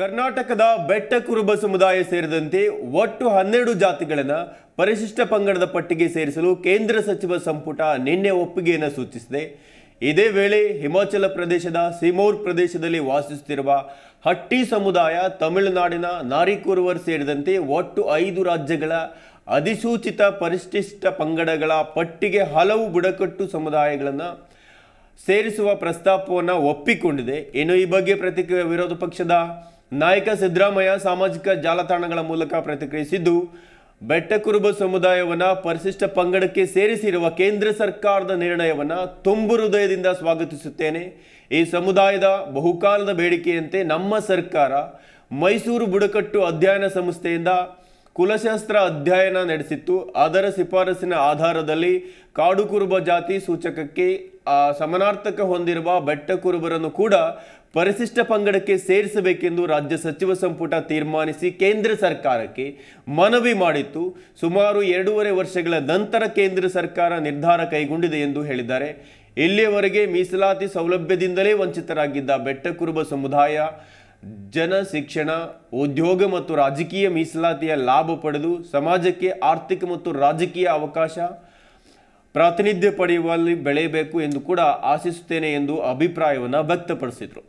ಕರ್ನಾಟಕದ ಬೆಟ್ಟ ಕುರುಬ ಸಮುದಾಯ ಸೇರಿದಂತೆ ಒಟ್ಟು ಹನ್ನೆರಡು ಜಾತಿಗಳನ್ನು ಪರಿಶಿಷ್ಟ ಪಂಗಡದ ಪಟ್ಟಿಗೆ ಸೇರಿಸಲು ಕೇಂದ್ರ ಸಚಿವ ಸಂಪುಟ ನಿನ್ನೆ ಒಪ್ಪಿಗೆಯನ್ನು ಸೂಚಿಸಿದೆ ಇದೇ ವೇಳೆ ಹಿಮಾಚಲ ಪ್ರದೇಶದ ಸಿಮೋರ್ ಪ್ರದೇಶದಲ್ಲಿ ವಾಸಿಸುತ್ತಿರುವ ಹಟ್ಟಿ ಸಮುದಾಯ ತಮಿಳುನಾಡಿನ ನಾರಿಕುರುವರ್ ಸೇರಿದಂತೆ ಒಟ್ಟು ಐದು ರಾಜ್ಯಗಳ ಅಧಿಸೂಚಿತ ಪರಿಶಿಷ್ಟ ಪಂಗಡಗಳ ಪಟ್ಟಿಗೆ ಹಲವು ಬುಡಕಟ್ಟು ಸಮುದಾಯಗಳನ್ನು ಸೇರಿಸುವ ಪ್ರಸ್ತಾಪವನ್ನು ಒಪ್ಪಿಕೊಂಡಿದೆ ಇನ್ನು ಈ ಬಗ್ಗೆ ಪ್ರತಿಕ್ರಿಯೆ ವಿರೋಧ ಪಕ್ಷದ ನಾಯಕ ಸಿದ್ದರಾಮಯ್ಯ ಸಾಮಾಜಿಕ ಜಾಲತಾಣಗಳ ಮೂಲಕ ಪ್ರತಿಕ್ರಿಯಿಸಿದ್ದು ಬೆಟ್ಟಕುರುಬ ಸಮುದಾಯವನ್ನು ಪರಿಶಿಷ್ಟ ಪಂಗಡಕ್ಕೆ ಸೇರಿಸಿರುವ ಕೇಂದ್ರ ಸರ್ಕಾರದ ನಿರ್ಣಯವನ್ನು ತುಂಬು ಹೃದಯದಿಂದ ಸ್ವಾಗತಿಸುತ್ತೇನೆ ಈ ಸಮುದಾಯದ ಬಹುಕಾಲದ ಬೇಡಿಕೆಯಂತೆ ನಮ್ಮ ಸರ್ಕಾರ ಮೈಸೂರು ಬುಡಕಟ್ಟು ಅಧ್ಯಯನ ಸಂಸ್ಥೆಯಿಂದ ಕುಲಶಾಸ್ತ್ರ ಅಧ್ಯಯನ ನಡೆಸಿತ್ತು ಅದರ ಶಿಫಾರಸಿನ ಆಧಾರದಲ್ಲಿ ಕಾಡು ಕುರುಬ ಜಾತಿ ಸೂಚಕಕ್ಕೆ ಸಮನಾರ್ಥಕ ಹೊಂದಿರುವ ಬೆಟ್ಟ ಕುರುಬರನ್ನು ಕೂಡ ಪರಿಶಿಷ್ಟ ಪಂಗಡಕ್ಕೆ ಸೇರಿಸಬೇಕೆಂದು ರಾಜ್ಯ ಸಚಿವ ಸಂಪುಟ ತೀರ್ಮಾನಿಸಿ ಕೇಂದ್ರ ಸರ್ಕಾರಕ್ಕೆ ಮನವಿ ಮಾಡಿತ್ತು ಸುಮಾರು ಎರಡೂವರೆ ವರ್ಷಗಳ ನಂತರ ಕೇಂದ್ರ ಸರ್ಕಾರ ನಿರ್ಧಾರ ಕೈಗೊಂಡಿದೆ ಎಂದು ಹೇಳಿದ್ದಾರೆ ಇಲ್ಲಿಯವರೆಗೆ ಮೀಸಲಾತಿ ಸೌಲಭ್ಯದಿಂದಲೇ ವಂಚಿತರಾಗಿದ್ದ ಬೆಟ್ಟ ಕುರುಬ ಸಮುದಾಯ ಜನ ಶಿಕ್ಷಣ ಉದ್ಯೋಗ ಮತ್ತು ರಾಜಕೀಯ ಮೀಸಲಾತಿಯ ಲಾಭ ಪಡೆದು ಸಮಾಜಕ್ಕೆ ಆರ್ಥಿಕ ಮತ್ತು ರಾಜಕೀಯ ಅವಕಾಶ ಪ್ರಾತಿನಿಧ್ಯ ಪಡೆಯುವಲ್ಲಿ ಬೆಳೆಯಬೇಕು ಎಂದು ಕೂಡ ಆಶಿಸುತ್ತೇನೆ ಎಂದು ಅಭಿಪ್ರಾಯವನ್ನು ವ್ಯಕ್ತಪಡಿಸಿದರು